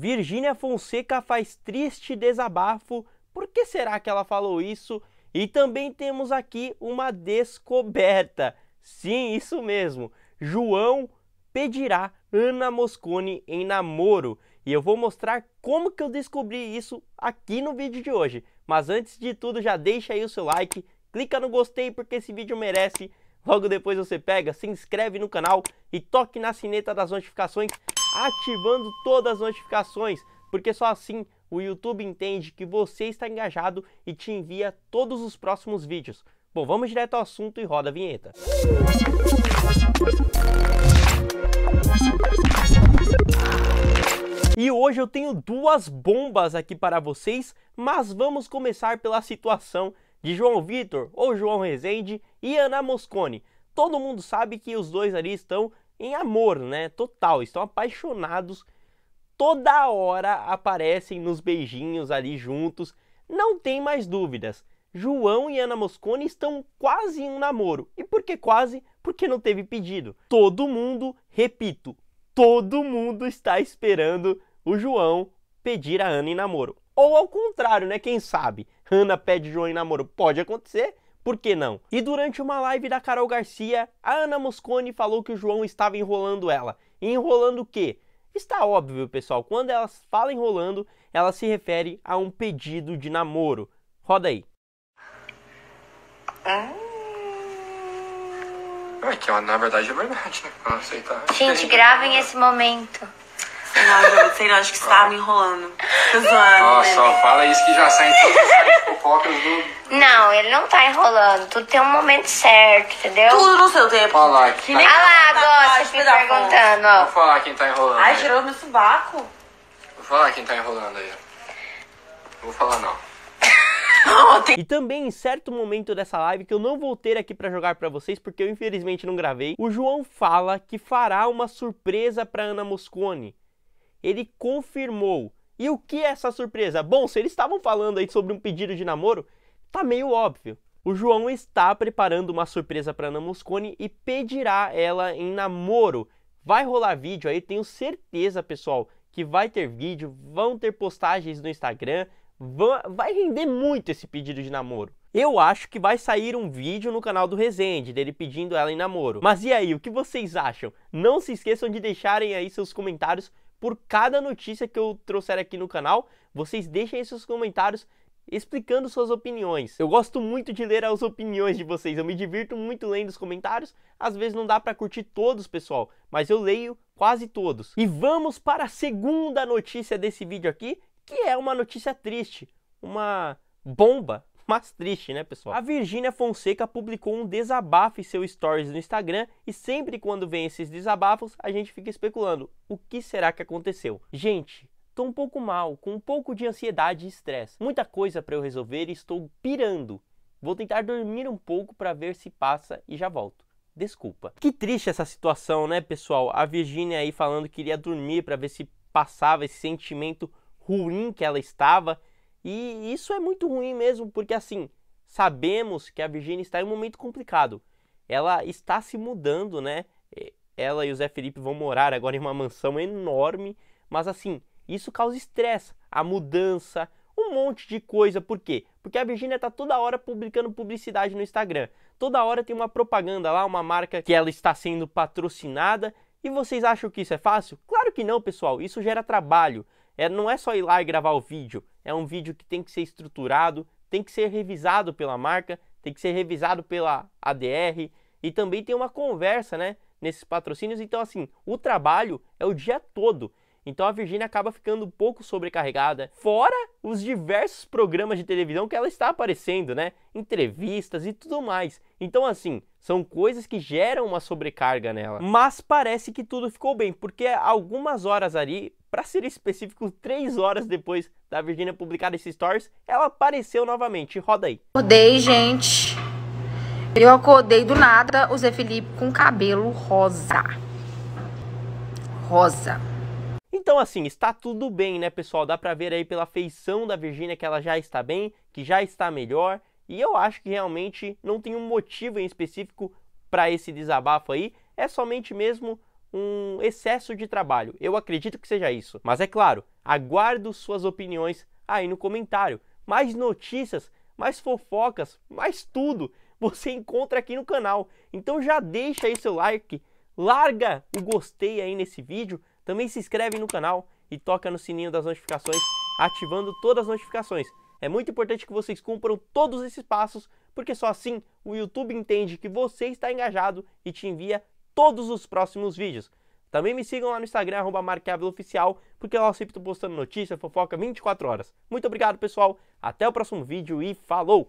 Virgínia Fonseca faz triste desabafo. Por que será que ela falou isso? E também temos aqui uma descoberta. Sim, isso mesmo. João pedirá Ana Moscone em namoro. E eu vou mostrar como que eu descobri isso aqui no vídeo de hoje. Mas antes de tudo, já deixa aí o seu like, clica no gostei porque esse vídeo merece. Logo depois você pega, se inscreve no canal e toque na sineta das notificações ativando todas as notificações, porque só assim o YouTube entende que você está engajado e te envia todos os próximos vídeos. Bom, vamos direto ao assunto e roda a vinheta. E hoje eu tenho duas bombas aqui para vocês, mas vamos começar pela situação de João Vitor ou João Rezende e Ana Moscone. Todo mundo sabe que os dois ali estão em amor, né? Total, estão apaixonados. Toda hora aparecem nos beijinhos ali juntos. Não tem mais dúvidas. João e Ana Moscone estão quase em um namoro. E por que quase? Porque não teve pedido. Todo mundo, repito, todo mundo está esperando o João pedir a Ana em namoro. Ou ao contrário, né? Quem sabe? Ana pede João em namoro. Pode acontecer, por que não? E durante uma live da Carol Garcia, a Ana Moscone falou que o João estava enrolando ela. E enrolando o quê? Está óbvio, pessoal, quando ela fala enrolando, ela se refere a um pedido de namoro. Roda aí. Hum. É que, é na verdade, é verdade, né? Aceitar. Gente, gravem esse momento. Não, Bruno, sei lá, acho que você tá me enrolando. Né? Nossa, só fala isso que já saem todas as fofocas do. Não, ele não tá enrolando. Tudo tem um momento certo, entendeu? Tudo no seu tempo. Olha lá, que tá... Olha lá, agora, me perguntando, ó. Vou falar quem tá enrolando. Ai, tirou meu subaco. Vou falar quem tá enrolando aí. Vou falar não. E também em certo momento dessa live que eu não vou ter aqui para jogar para vocês porque eu infelizmente não gravei, o João fala que fará uma surpresa para Ana Moscone ele confirmou. E o que é essa surpresa? Bom, se eles estavam falando aí sobre um pedido de namoro, tá meio óbvio. O João está preparando uma surpresa para Ana Moscone e pedirá ela em namoro. Vai rolar vídeo aí, tenho certeza, pessoal, que vai ter vídeo, vão ter postagens no Instagram, vai render muito esse pedido de namoro. Eu acho que vai sair um vídeo no canal do Resende dele pedindo ela em namoro. Mas e aí, o que vocês acham? Não se esqueçam de deixarem aí seus comentários por cada notícia que eu trouxer aqui no canal. Vocês deixem aí seus comentários explicando suas opiniões. Eu gosto muito de ler as opiniões de vocês, eu me divirto muito lendo os comentários. Às vezes não dá para curtir todos, pessoal, mas eu leio quase todos. E vamos para a segunda notícia desse vídeo aqui, que é uma notícia triste, uma bomba mas triste, né, pessoal? A Virgínia Fonseca publicou um desabafo em seu stories no Instagram e sempre quando vem esses desabafos, a gente fica especulando: o que será que aconteceu? Gente, tô um pouco mal, com um pouco de ansiedade e estresse. Muita coisa para eu resolver e estou pirando. Vou tentar dormir um pouco para ver se passa e já volto. Desculpa. Que triste essa situação, né, pessoal? A Virginia aí falando que iria dormir para ver se passava esse sentimento ruim que ela estava e isso é muito ruim mesmo, porque assim, sabemos que a Virgínia está em um momento complicado. Ela está se mudando, né? Ela e o Zé Felipe vão morar agora em uma mansão enorme, mas assim, isso causa estresse, a mudança, um monte de coisa. Por quê? Porque a Virgínia está toda hora publicando publicidade no Instagram. Toda hora tem uma propaganda lá, uma marca que ela está sendo patrocinada. E vocês acham que isso é fácil? Claro que não, pessoal. Isso gera trabalho. É, não é só ir lá e gravar o vídeo, é um vídeo que tem que ser estruturado, tem que ser revisado pela marca, tem que ser revisado pela ADR e também tem uma conversa, né, nesses patrocínios. Então assim, o trabalho é o dia todo. Então a Virgínia acaba ficando um pouco sobrecarregada, fora os diversos programas de televisão que ela está aparecendo, né? Entrevistas e tudo mais. Então assim, são coisas que geram uma sobrecarga nela. Mas parece que tudo ficou bem, porque algumas horas ali para ser específico, três horas depois da Virginia publicar esses stories, ela apareceu novamente. Roda aí. Acordei, gente. Eu acordei do nada o Zé Felipe com cabelo rosa. Rosa. Então, assim, está tudo bem, né, pessoal? Dá pra ver aí pela feição da Virginia que ela já está bem, que já está melhor. E eu acho que realmente não tem um motivo em específico para esse desabafo aí. É somente mesmo um excesso de trabalho. Eu acredito que seja isso. Mas é claro, aguardo suas opiniões aí no comentário. Mais notícias, mais fofocas, mais tudo você encontra aqui no canal. Então já deixa aí seu like, larga o gostei aí nesse vídeo, também se inscreve no canal e toca no sininho das notificações, ativando todas as notificações. É muito importante que vocês cumpram todos esses passos, porque só assim o YouTube entende que você está engajado e te envia todos os próximos vídeos. Também me sigam lá no Instagram, arroba marqueavilaoficial, porque lá eu sempre estou postando notícia, fofoca 24 horas. Muito obrigado, pessoal. Até o próximo vídeo e falou!